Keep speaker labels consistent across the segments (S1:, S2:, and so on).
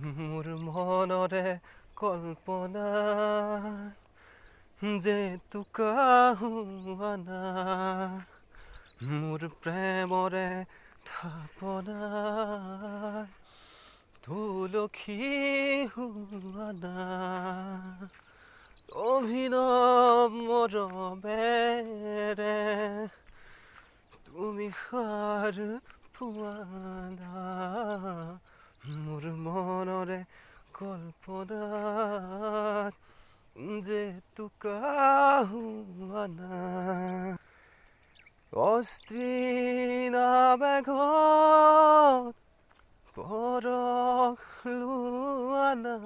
S1: মোৰ মনৰে কল্পনা যে তোক আহুৱানা মোৰ প্ৰেমৰে থাপনা তুলসী হুৱানা অভিনৱ মৰমেৰে তুমি সাৰ পোৱানা মোৰ মনৰে কল্পনাত যে তোকানা অস্ত্ৰী নাবে ঘৰ পৰখ লোৱানা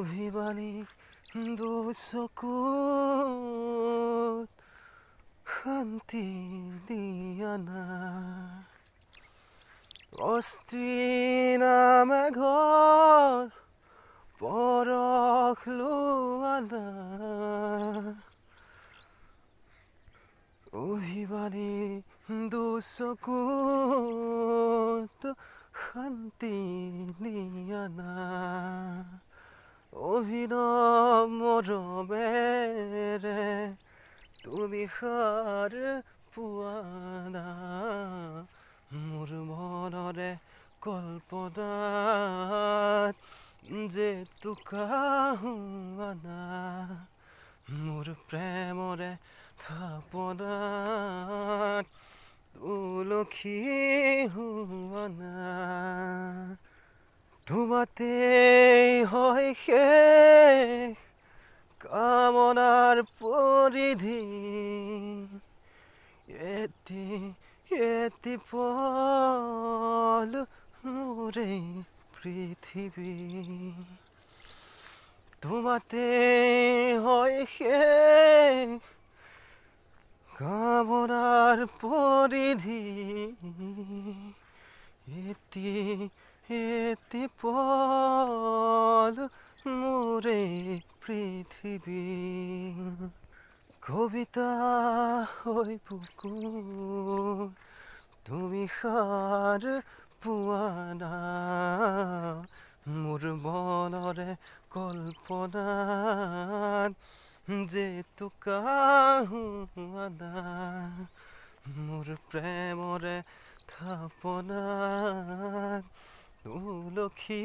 S1: অভিমানী দোচকু শান্তি দিয়ানা Ostina me gor Poroklu ala Uhibari dusokut Khantini ala Ohino moro bere Tumihar puan কল্পদাত যে তুকা হুয়ানা মোর প্রেমরে থাপনাত তুলখী হুয়ানা তোমাতে হয় শেষ কামনার পরিধি এটি এটি পল মোরে পৃথিবী তোমাতে হয় সে কামনার পরিধি এটি এটি পল মোরে পৃথিবী কবিতা হই পুকুর তুমি সার পোৱানা মোৰ বনৰে কল্পনা যে তোকা মোৰ প্ৰেমৰে থাপনা তোলখী